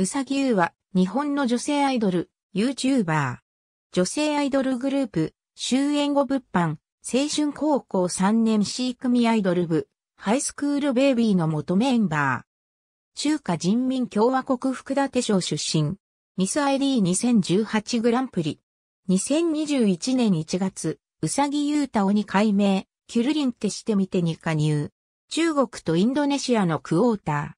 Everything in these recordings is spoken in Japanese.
うさぎゆうは、日本の女性アイドル、YouTuber。女性アイドルグループ、終演後物販、青春高校3年 C 組アイドル部、ハイスクールベイビーの元メンバー。中華人民共和国福手省出身。ミス ID2018 グランプリ。2021年1月、うさぎゆうたおに改名、キュルリンってしてみてに加入。中国とインドネシアのクォーター。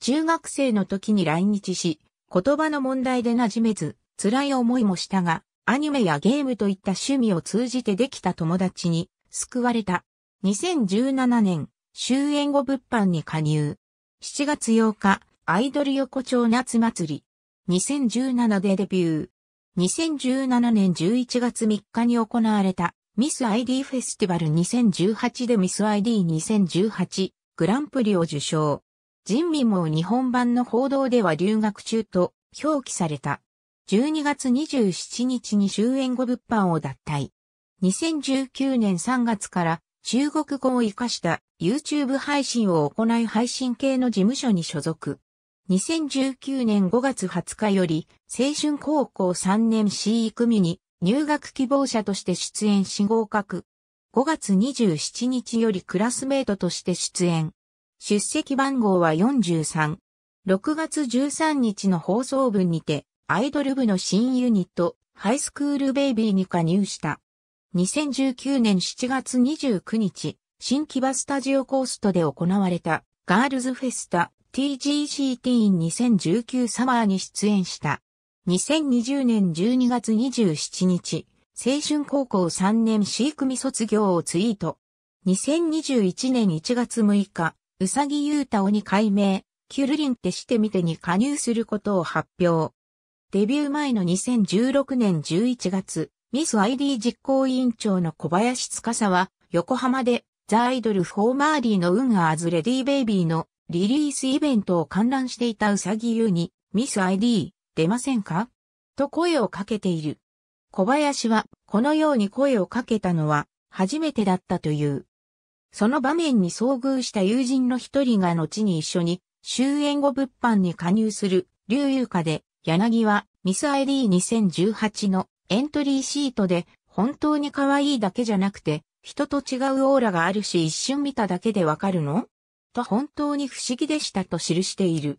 中学生の時に来日し、言葉の問題で馴染めず、辛い思いもしたが、アニメやゲームといった趣味を通じてできた友達に救われた。2017年、終演後物販に加入。7月8日、アイドル横丁夏祭り。2017でデビュー。2017年11月3日に行われたミス ID フェスティバル2018でミス ID2018 グランプリを受賞。人民も日本版の報道では留学中と表記された。12月27日に終演後物販を脱退。2019年3月から中国語を活かした YouTube 配信を行い配信系の事務所に所属。2019年5月20日より青春高校3年 C 組に入学希望者として出演し合格。5月27日よりクラスメイトとして出演。出席番号は43。6月13日の放送分にて、アイドル部の新ユニット、ハイスクールベイビーに加入した。2019年7月29日、新木場スタジオコーストで行われた、ガールズフェスタ TGC ティーン2019サマーに出演した。2020年12月27日、青春高校3年 C 組卒業をツイート。2021年1月6日、うさぎゆうたおに改名、キュルリンってしてみてに加入することを発表。デビュー前の2016年11月、ミス ID 実行委員長の小林司は、横浜で、ザ・アイドル・フォーマーリーの運ンアズ・レディ・ベイビーのリリースイベントを観覧していたうさぎゆうに、ミス ID、出ませんかと声をかけている。小林は、このように声をかけたのは、初めてだったという。その場面に遭遇した友人の一人が後に一緒に終焉後物販に加入する流遊家で柳はミス ID2018 のエントリーシートで本当に可愛いだけじゃなくて人と違うオーラがあるし一瞬見ただけでわかるのと本当に不思議でしたと記している。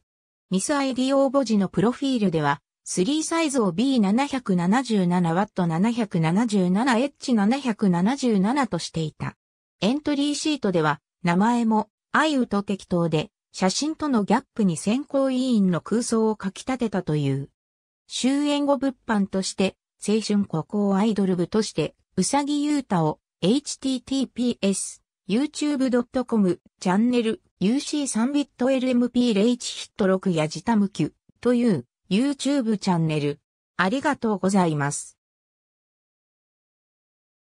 ミス ID 応募時のプロフィールでは3サイズを B777W777H777 としていた。エントリーシートでは、名前も、いうと適当で、写真とのギャップに選考委員の空想を書き立てたという。終演後物販として、青春孤高アイドル部として、うさぎゆうたを、https、youtube.com、チャンネル、UC3 ビット LMP01 ヒット6やジタムキュという YouTube チャンネル。ありがとうございます。